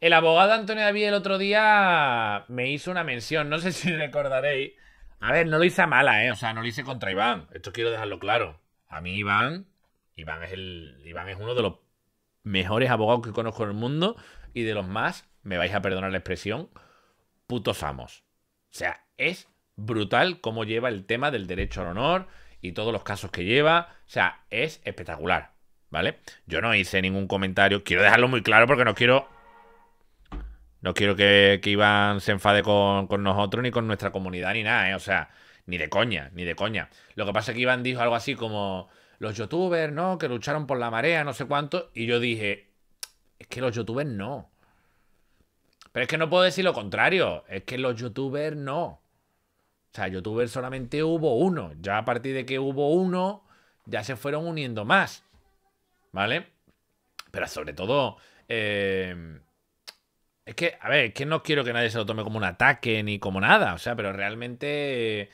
El abogado Antonio David el otro día me hizo una mención, no sé si recordaréis. A ver, no lo hice a mala, ¿eh? O sea, no lo hice contra Iván. Esto quiero dejarlo claro. A mí Iván, Iván es, el, Iván es uno de los mejores abogados que conozco en el mundo y de los más, me vais a perdonar la expresión, putos amos. O sea, es brutal cómo lleva el tema del derecho al honor y todos los casos que lleva. O sea, es espectacular, ¿vale? Yo no hice ningún comentario, quiero dejarlo muy claro porque no quiero no quiero que, que Iván se enfade con, con, nosotros ni con nuestra comunidad ni nada, ¿eh? O sea, ni de coña, ni de coña. Lo que pasa es que Iván dijo algo así como los youtubers, ¿no? Que lucharon por la marea, no sé cuánto. Y yo dije, es que los youtubers no. Pero es que no puedo decir lo contrario. Es que los youtubers no. O sea, youtubers solamente hubo uno. Ya a partir de que hubo uno, ya se fueron uniendo más. ¿Vale? Pero sobre todo... Eh, es que, a ver, es que no quiero que nadie se lo tome como un ataque ni como nada. O sea, pero realmente.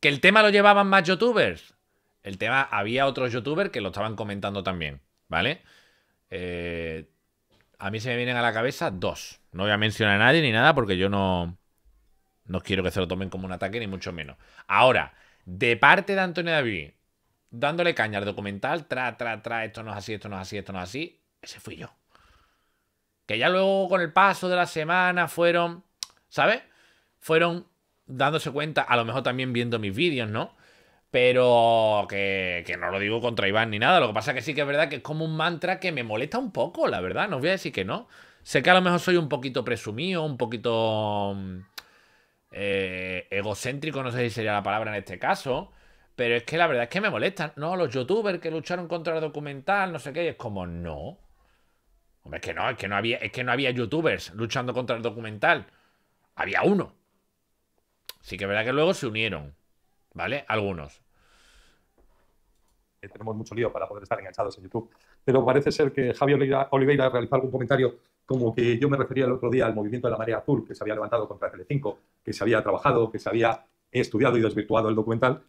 Que el tema lo llevaban más youtubers. El tema, había otros youtubers que lo estaban comentando también, ¿vale? Eh, a mí se me vienen a la cabeza dos. No voy a mencionar a nadie ni nada porque yo no. No quiero que se lo tomen como un ataque, ni mucho menos. Ahora, de parte de Antonio David, dándole caña al documental, tra, tra, tra, esto no es así, esto no es así, esto no es así, ese fui yo que ya luego con el paso de la semana fueron, ¿sabes? Fueron dándose cuenta, a lo mejor también viendo mis vídeos, ¿no? Pero que, que, no lo digo contra Iván ni nada. Lo que pasa es que sí que es verdad que es como un mantra que me molesta un poco, la verdad. No os voy a decir que no. Sé que a lo mejor soy un poquito presumido, un poquito mm, eh, egocéntrico, no sé si sería la palabra en este caso. Pero es que la verdad es que me molestan, ¿no? Los youtubers que lucharon contra el documental, no sé qué. Y es como, no. Hombre, es que no, es que no había, que no había youtubers luchando contra el documental. Había uno. Sí que es verdad que luego se unieron, ¿vale? Algunos. Eh, tenemos mucho lío para poder estar enganchados en YouTube. Pero parece ser que Javier Oliveira realizó algún comentario como que yo me refería el otro día al movimiento de la marea azul que se había levantado contra Telecinco, que se había trabajado, que se había estudiado y desvirtuado el documental.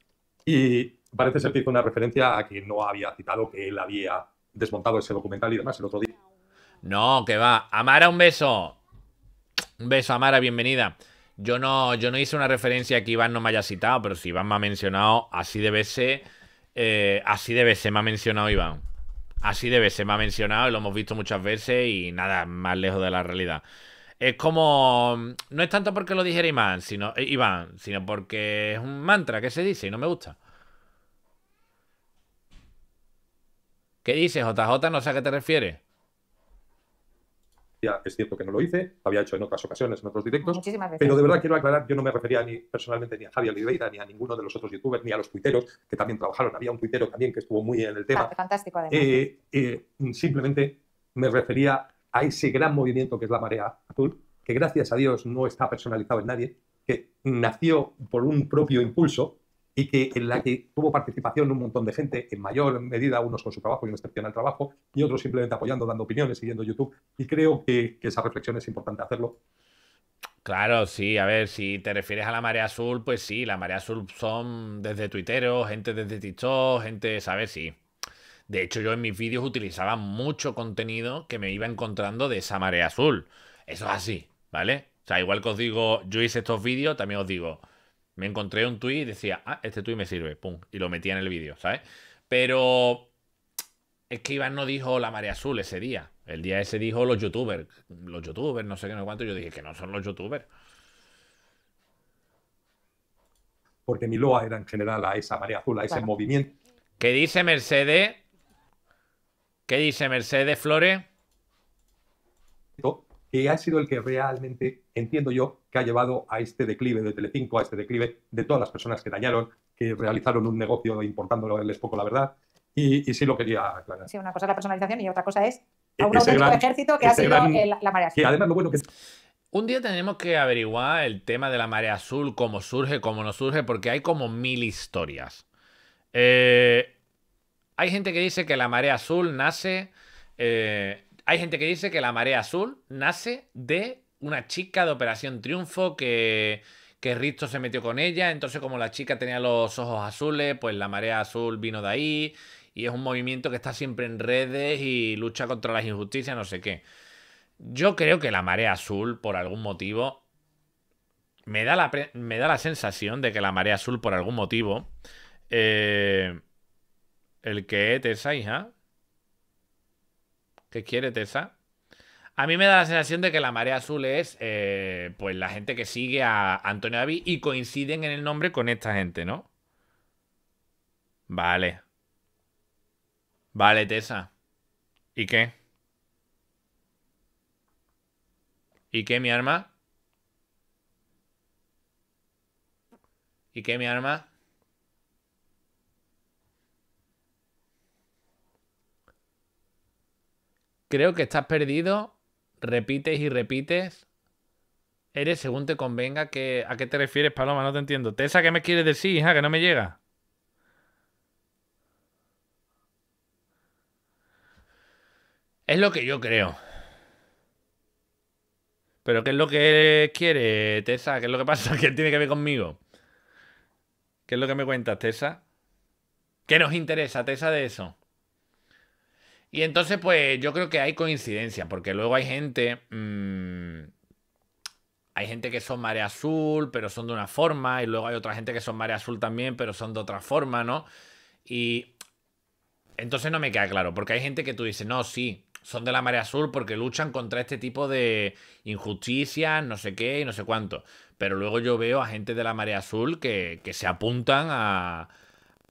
Y parece ser que hizo una referencia a que no había citado que él había desmontado ese documental y demás el otro día. No, que va. Amara, un beso. Un beso, Amara, bienvenida. Yo no, yo no hice una referencia que Iván no me haya citado, pero si Iván me ha mencionado, así debe ser. Eh, así debe ser, me ha mencionado Iván. Así debe ser, me ha mencionado, lo hemos visto muchas veces y nada más lejos de la realidad. Es como. No es tanto porque lo dijera Iván, sino, eh, Iván, sino porque es un mantra que se dice y no me gusta. ¿Qué dices, JJ? No sé a qué te refieres es cierto que no lo hice, había hecho en otras ocasiones, en otros directos. Pero de verdad quiero aclarar, yo no me refería ni personalmente ni a Javier Oliveira, ni a ninguno de los otros youtubers, ni a los tuiteros que también trabajaron. Había un tuitero también que estuvo muy en el tema. Fantástico, además. Eh, eh, simplemente me refería a ese gran movimiento que es la marea azul, que gracias a Dios no está personalizado en nadie, que nació por un propio impulso, y que, en la que tuvo participación un montón de gente, en mayor medida unos con su trabajo y una excepcional trabajo, y otros simplemente apoyando, dando opiniones, siguiendo YouTube. Y creo que, esa reflexión es importante hacerlo Claro, sí, a ver, si te refieres a la marea azul, pues sí, la marea azul son desde tuiteros, gente desde TikTok, gente, ¿sabes? Sí. De hecho, yo en mis vídeos utilizaba mucho contenido que me iba encontrando de esa marea azul. Eso es así, ¿vale? O sea, igual que os digo, yo hice estos vídeos, también os digo, me encontré un tuit y decía, ah, este tuit me sirve, pum, y lo metía en el vídeo, ¿sabes? Pero es que Iván no dijo la marea azul ese día. El día ese dijo los youtubers, los youtubers, no sé qué, no cuánto. Yo dije que no son los youtubers. Porque mi loa era en general a esa marea azul, a ese movimiento. ¿Qué dice Mercedes? ¿Qué dice Mercedes Flores? que ha sido el que realmente entiendo yo que ha llevado a este declive de Telecinco, a este declive de todas las personas que dañaron, que realizaron un negocio importándolo, verles poco la verdad. Y, sí lo quería aclarar. Sí, una cosa es la personalización y otra cosa es a e-, un auténtico ejército que ha sido la marea. Y además lo bueno que... Un día tenemos que averiguar el tema de la marea azul, cómo surge, cómo no surge, porque hay como mil historias. Eh, hay gente que dice que la marea azul nace eh, hay gente que dice que la marea azul nace de una chica de Operación Triunfo que, que Risto se metió con ella. Entonces, como la chica tenía los ojos azules, pues la marea azul vino de ahí. Y es un movimiento que está siempre en redes y lucha contra las injusticias, no sé qué. Yo creo que la marea azul, por algún motivo, me da la, me da la sensación de que la marea azul, por algún motivo, eh, el que es esa hija, ¿Qué quiere Tessa? A mí me da la sensación de que la marea azul es eh, pues la gente que sigue a Antonio David y coinciden en el nombre con esta gente, ¿no? Vale. Vale, Tessa. ¿Y qué? ¿Y qué, mi arma? ¿Y qué, mi arma? Creo que estás perdido. Repites y repites. Eres según te convenga que... ¿A qué te refieres, Paloma? No te entiendo. ¿Tesa ¿qué me quieres decir, hija? Que no me llega. Es lo que yo creo. Pero ¿qué es lo que quiere, Tessa? ¿Qué es lo que pasa? ¿Qué tiene que ver conmigo? ¿Qué es lo que me cuentas, Tesa? ¿Qué nos interesa, Tesa, de eso? Y entonces, pues yo creo que hay coincidencia, porque luego hay gente. Mm, hay gente que son marea azul, pero son de una forma, y luego hay otra gente que son marea azul también, pero son de otra forma, ¿no? Y. Entonces no me queda claro, porque hay gente que tú dices, no, sí, son de la marea azul porque luchan contra este tipo de injusticias, no sé qué y no sé cuánto. Pero luego yo veo a gente de la marea azul que, se apuntan a,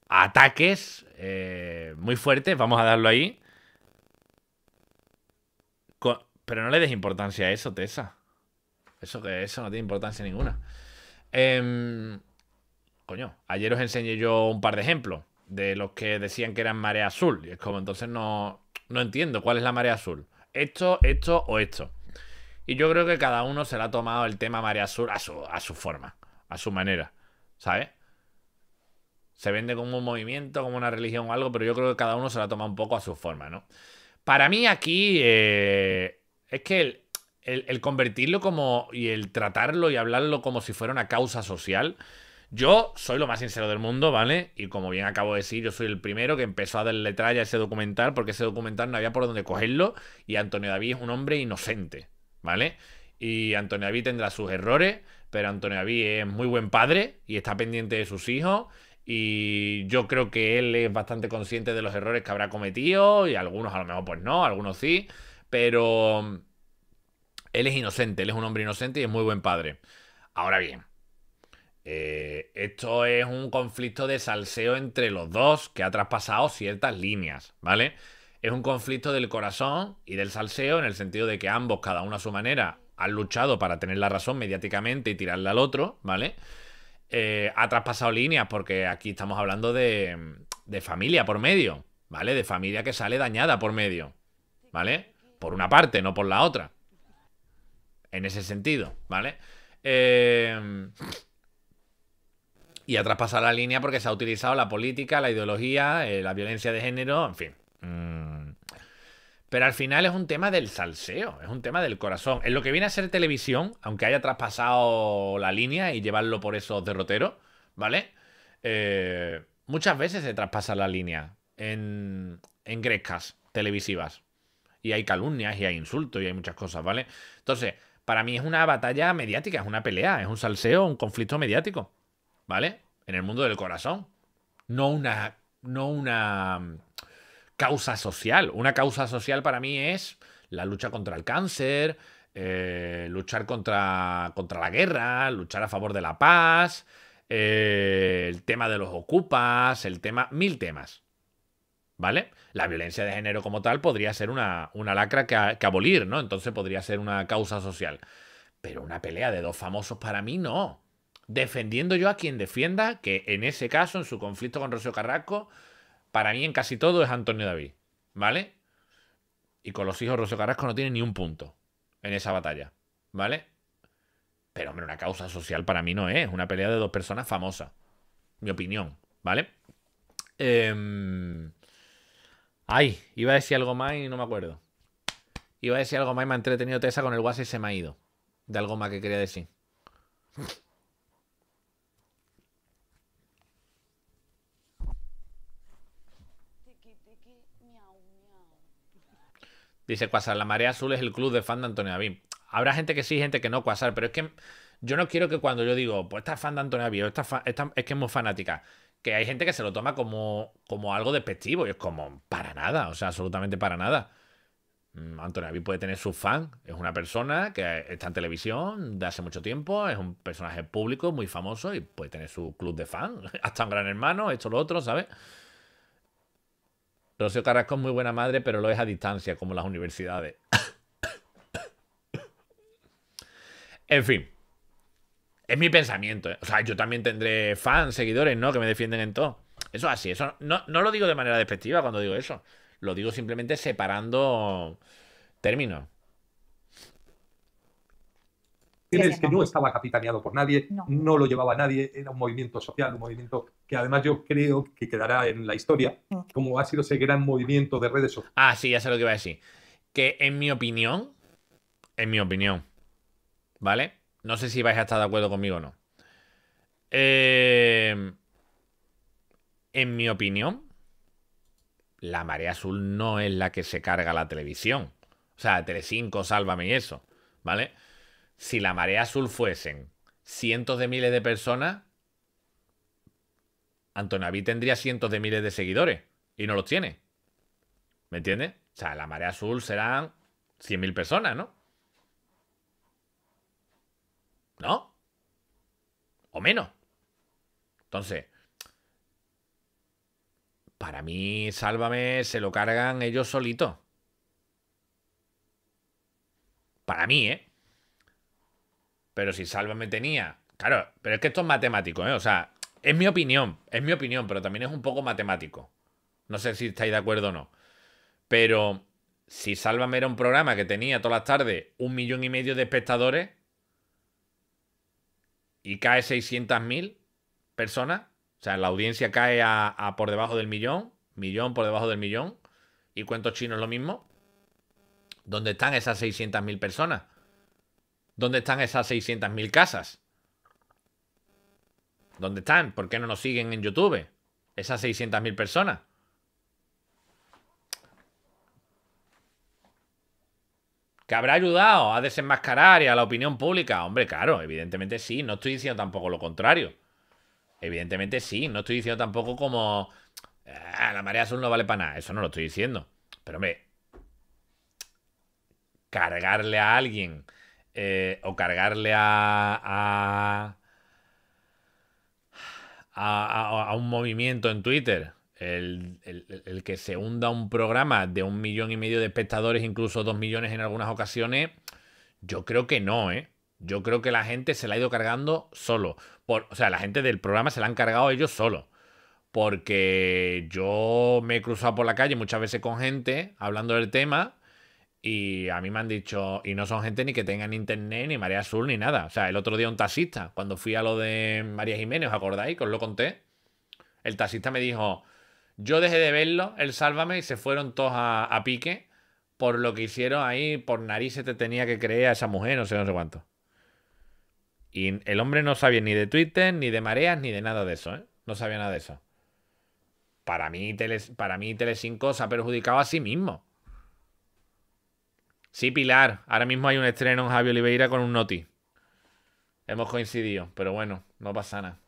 ataques eh, muy fuertes, vamos a darlo ahí, pero no le des importancia a eso, Tessa. Eso, eso no tiene importancia ninguna. Em, coño, ayer os enseñé yo un par de ejemplos de los que decían que eran marea azul. Y es como, entonces no, no entiendo cuál es la marea azul. Esto, esto o esto. Y yo creo que cada uno se la ha tomado el tema marea azul a su, forma, a su manera. ¿Sabes? Se vende como un movimiento, como una religión o algo, pero yo creo que cada uno se la toma un poco a su forma, ¿no? Para mí aquí eh, es que el, convertirlo como y el tratarlo y hablarlo como si fuera una causa social. Yo soy lo más sincero del mundo, ¿vale? Y como bien acabo de decir, yo soy el primero que empezó a darle tralla a ese documental porque ese documental no había por dónde cogerlo y Antonio David es un hombre inocente, ¿vale? Y Antonio David tendrá sus errores, pero Antonio David es muy buen padre y está pendiente de sus hijos y yo creo que él es bastante consciente de los errores que habrá cometido y algunos a lo mejor pues no, algunos sí, pero um, él es inocente, él es un hombre inocente y es muy buen padre. Ahora bien, eh, esto es un conflicto de salseo entre los dos que ha traspasado ciertas líneas, ¿vale? Es un conflicto del corazón y del salseo en el sentido de que ambos, cada uno a su manera, han luchado para tener la razón mediáticamente y tirarle al otro, ¿vale? Eh, ha traspasado líneas porque aquí estamos hablando de, de familia por medio, ¿vale? De familia que sale dañada por medio, ¿vale? Por una parte, no por la otra. En ese sentido, ¿vale? Eh, y ha traspasado la línea porque se ha utilizado la política, la ideología, eh, la violencia de género, en fin. Mm. Pero al final es un tema del salseo, es un tema del corazón. En lo que viene a ser televisión, aunque haya traspasado la línea y llevarlo por esos derroteros, ¿vale? Eh, muchas veces se traspasa la línea en, en grescas televisivas. Y hay calumnias y hay insultos y hay muchas cosas, ¿vale? Entonces, para mí es una batalla mediática, es una pelea, es un salseo, un conflicto mediático, ¿vale? En el mundo del corazón. No una, no una mm, causa social. Una causa social para mí es la lucha contra el cáncer, eh, luchar contra, contra la guerra, luchar a favor de la paz, eh, el tema de los ocupas, el tema, mil temas, ¿Vale? La violencia de género como tal podría ser una, lacra que, que, abolir, ¿no? Entonces podría ser una causa social. Pero una pelea de dos famosos para mí no. Defendiendo yo a quien defienda, que en ese caso, en su conflicto con Rocío Carrasco, para mí en casi todo es Antonio David, ¿vale? Y con los hijos Rocío Carrasco no tiene ni un punto en esa batalla, ¿vale? Pero hombre, una causa social para mí no es, una pelea de dos personas famosas, mi opinión, ¿vale? Eh, Ay, iba a decir algo más y no me acuerdo. Iba a decir algo más y me ha entretenido Tessa con el WhatsApp y se me ha ido. De algo más que quería decir. Dice Cuasar, la marea azul es el club de fan de Antonio David. Habrá gente que sí, gente que no, Cuasar, pero es que yo no quiero que cuando yo digo, pues estás fan de Antonio David, es que es muy fanática, que hay gente que se lo toma como, como algo despectivo y es como, para nada, o sea, absolutamente para nada. Mm, Antonio David puede tener su fan. es una persona que está en televisión de hace mucho tiempo, es un personaje público muy famoso y puede tener su club de fans, hasta un gran hermano, esto, lo otro, ¿sabes? Rocío Carrasco es muy buena madre, pero lo es a distancia, como las universidades. en fin. Es mi pensamiento. ¿eh? O sea, yo también tendré fans, seguidores, ¿no? Que me defienden en todo. Eso así. Eso no, lo digo de manera despectiva cuando digo eso. Lo digo simplemente separando términos. Tienes que no estaba capitaneado por nadie, no. lo llevaba nadie, era un movimiento social, un movimiento que además yo creo que quedará en la historia, mm. como ha sido ese gran movimiento de redes sociales. Ah, sí, ya sé lo que iba a decir. Que en mi opinión, en mi opinión, ¿vale? No sé si vais a estar de acuerdo conmigo o no. Eh, en mi opinión, la marea azul no es la que se carga la televisión. O sea, Telecinco, Sálvame y eso, ¿vale? Si la marea azul fuesen cientos de miles de personas, Antonaví tendría cientos de miles de seguidores y no los tiene. ¿Me entiendes? O sea, la marea azul serán 100.000 personas, ¿no? ¿No? O menos. Entonces, para mí, sálvame, se lo cargan ellos solitos. Para mí, ¿eh? Pero si sálvame tenía. Claro, pero es que esto es matemático, ¿eh? O sea, es mi opinión, es mi opinión, pero también es un poco matemático. No sé si estáis de acuerdo o no. Pero si Sálvame era un programa que tenía todas las tardes un millón y medio de espectadores, y cae 600.000 personas, o sea, la audiencia cae a, por debajo del millón, millón por debajo del millón, y cuentos chinos lo mismo, ¿dónde están esas 600.000 personas? ¿Dónde están esas 600.000 casas? ¿Dónde están? ¿Por qué no nos siguen en YouTube? Esas 600.000 personas. que habrá ayudado a desenmascarar y a la opinión pública. Hombre, claro, evidentemente sí, no estoy diciendo tampoco lo contrario. Evidentemente sí, no estoy diciendo tampoco como ah, la marea azul no vale para nada, eso no lo estoy diciendo. Pero hombre, cargarle a alguien eh, o cargarle a, a, a un movimiento en Twitter el, que se hunda un programa de un millón y medio de espectadores, incluso dos millones en algunas ocasiones, yo creo que no, ¿eh? Yo creo que la gente se la ha ido cargando solo. o sea, la gente del programa se la han cargado ellos solo. Porque yo me he cruzado por la calle muchas veces con gente hablando del tema y a mí me han dicho, y no son gente ni que tengan internet, ni María Azul, ni nada. O sea, el otro día un taxista, cuando fui a lo de María Jiménez, ¿os acordáis? Que os lo conté. El taxista me dijo, yo dejé de verlo, el Sálvame, y se fueron todos a, pique por lo que hicieron ahí, por narices te tenía que creer a esa mujer, no sé, no sé cuánto. Y el hombre no sabía ni de Twitter, ni de mareas, ni de nada de eso, ¿eh? No sabía nada de eso. Para mí, para mí Telecinco se ha perjudicado a sí mismo. Sí, Pilar. Ahora mismo hay un estreno en Javi Oliveira con un noti. Hemos coincidido, pero bueno, no pasa nada.